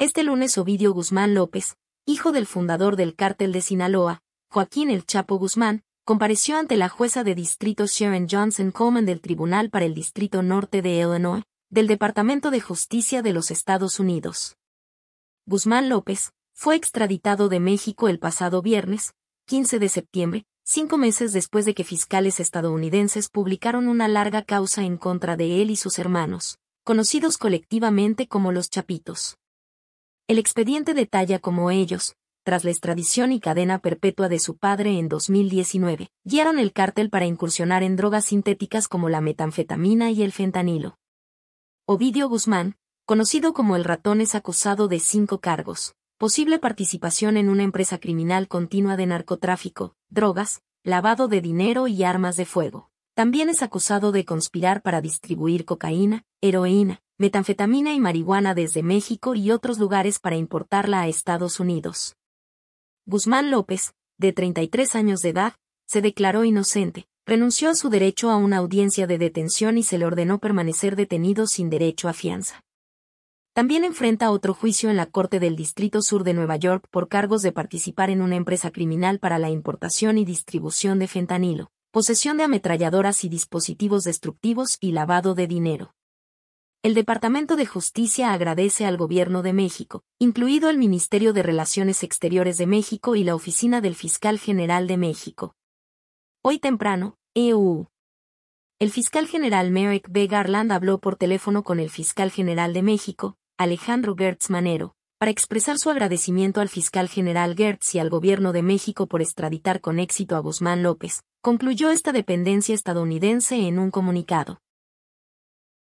Este lunes Ovidio Guzmán López, hijo del fundador del cártel de Sinaloa, Joaquín El Chapo Guzmán, compareció ante la jueza de distrito Sharon Johnson Coleman del Tribunal para el Distrito Norte de Illinois, del Departamento de Justicia de los Estados Unidos. Guzmán López, fue extraditado de México el pasado viernes, 15 de septiembre, cinco meses después de que fiscales estadounidenses publicaron una larga causa en contra de él y sus hermanos, conocidos colectivamente como los Chapitos. El expediente detalla cómo ellos, tras la extradición y cadena perpetua de su padre en 2019, guiaron el cártel para incursionar en drogas sintéticas como la metanfetamina y el fentanilo. Ovidio Guzmán, conocido como el ratón, es acusado de cinco cargos. Posible participación en una empresa criminal continua de narcotráfico, drogas, lavado de dinero y armas de fuego. También es acusado de conspirar para distribuir cocaína, heroína, metanfetamina y marihuana desde México y otros lugares para importarla a Estados Unidos. Guzmán López, de 33 años de edad, se declaró inocente, renunció a su derecho a una audiencia de detención y se le ordenó permanecer detenido sin derecho a fianza. También enfrenta otro juicio en la Corte del Distrito Sur de Nueva York por cargos de participar en una empresa criminal para la importación y distribución de fentanilo, posesión de ametralladoras y dispositivos destructivos y lavado de dinero el Departamento de Justicia agradece al Gobierno de México, incluido el Ministerio de Relaciones Exteriores de México y la Oficina del Fiscal General de México. Hoy temprano, EU. El fiscal general Merrick B. Garland habló por teléfono con el fiscal general de México, Alejandro Gertz Manero, para expresar su agradecimiento al fiscal general Gertz y al gobierno de México por extraditar con éxito a Guzmán López, concluyó esta dependencia estadounidense en un comunicado.